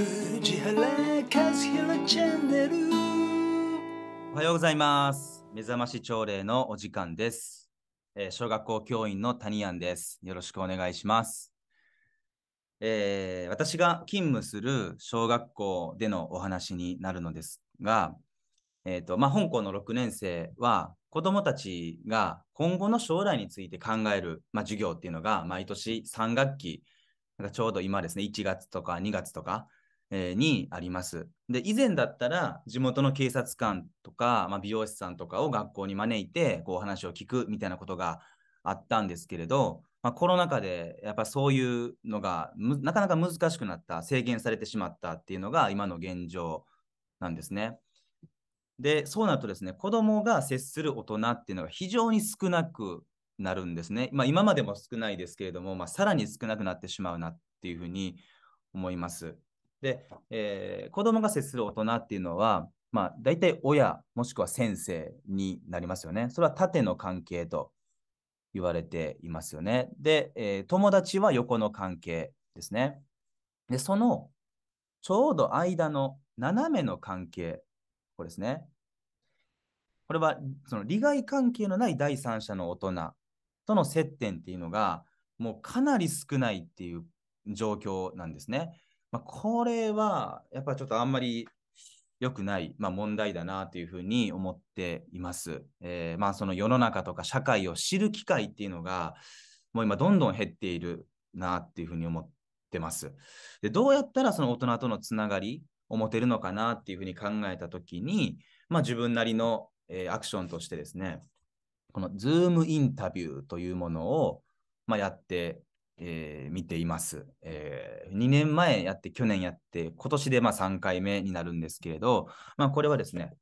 おはようございます目覚まし朝礼のお時間です、えー、小学校教員の谷安ですよろしくお願いしますえー、私が勤務する小学校でのお話になるのですが、えーとまあ、本校の6年生は子どもたちが今後の将来について考える、まあ、授業っていうのが毎年3学期ちょうど今ですね1月とか2月とかえにあります。で、以前だったら地元の警察官とか、まあ、美容師さんとかを学校に招いて、こう話を聞くみたいなことがあったんですけれど、まあ、コロナ禍でやっぱそういうのがなかなか難しくなった、制限されてしまったっていうのが今の現状なんですね。で、そうなるとですね、子供が接する大人っていうのが非常に少なくなるんですね。まあ、今までも少ないですけれども、まあ、さらに少なくなってしまうなっていうふうに思います。で、えー、子供が接する大人っていうのは、まあ、大体親もしくは先生になりますよね。それは縦の関係と言われていますよね。で、えー、友達は横の関係ですね。で、そのちょうど間の斜めの関係、これですね。これはその利害関係のない第三者の大人との接点っていうのがもうかなり少ないっていう状況なんですね。まあ、これは、やっぱちょっとあんまり良くない、まあ、問題だなというふうに思っています。えー、まあその世の中とか社会を知る機会っていうのが、もう今どんどん減っているなっていうふうに思ってます。で、どうやったらその大人とのつながりを持てるのかなっていうふうに考えた時に、まあ自分なりの、えー、アクションとしてですね、このズームインタビューというものを、まあ、やってえー、見ています、えー、2年前やって、去年やって、今年でまあ3回目になるんですけれど、まあ、これはですね、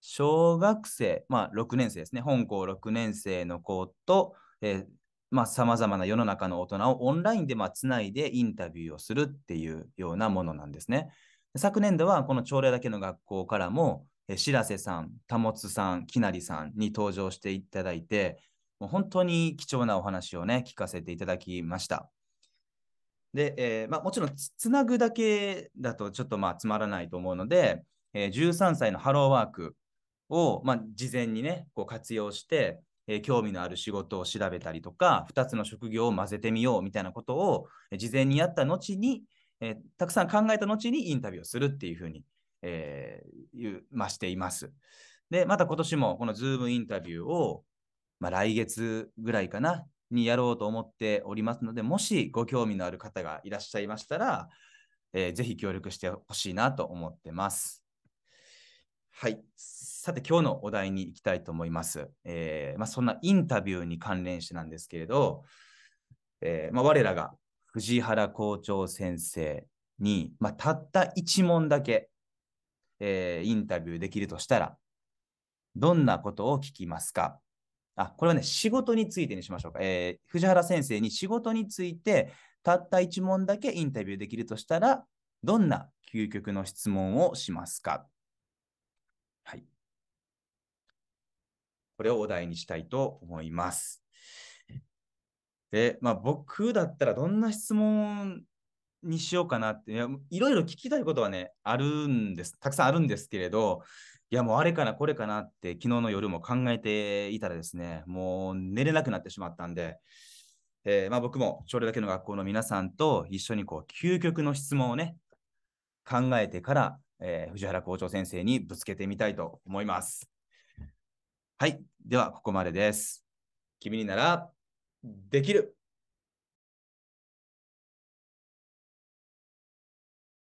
小学生、まあ、6年生ですね、本校6年生の子と、えー、まあ、様々な世の中の大人をオンラインでまあつないでインタビューをするっていうようなものなんですね。昨年度はこの朝礼だけの学校からも、え白瀬さん、保さん、きなりさんに登場していただいて、もう本当に貴重なお話をね、聞かせていただきました。で、えー、まあ、もちろんつ、つなぐだけだとちょっとまあつまらないと思うので、えー、13歳のハローワークを、まあ、事前にね、こう活用して、えー、興味のある仕事を調べたりとか、2つの職業を混ぜてみようみたいなことを、事前にやった後に、えー、たくさん考えた後にインタビューをするっていうふうに、えー、ましています。で、また今年もこの Zoom インタビューを、まあ、来月ぐらいかな、にやろうと思っておりますので、もしご興味のある方がいらっしゃいましたら、えー、ぜひ協力してほしいなと思ってます。はい。さて、今日のお題に行きたいと思います。えー、まあ、そんなインタビューに関連してなんですけれど、えー、まあ、我らが藤原校長先生に、まあ、たった1問だけ、えー、インタビューできるとしたら、どんなことを聞きますかあ、これはね、仕事についてにしましょうか。えー、藤原先生に仕事について、たった1問だけインタビューできるとしたら、どんな究極の質問をしますかはい。これをお題にしたいと思います。で、まあ僕だったらどんな質問にしようかなって、いろいろ聞きたいことはね、あるんです、たくさんあるんですけれど、いやもうあれかな、これかなって、昨日の夜も考えていたらですね、もう寝れなくなってしまったんで、えー、まあ、僕もそれだけの学校の皆さんと一緒にこう究極の質問をね、考えてから、えー、藤原校長先生にぶつけてみたいと思います。はい、ではここまでです。君にならできる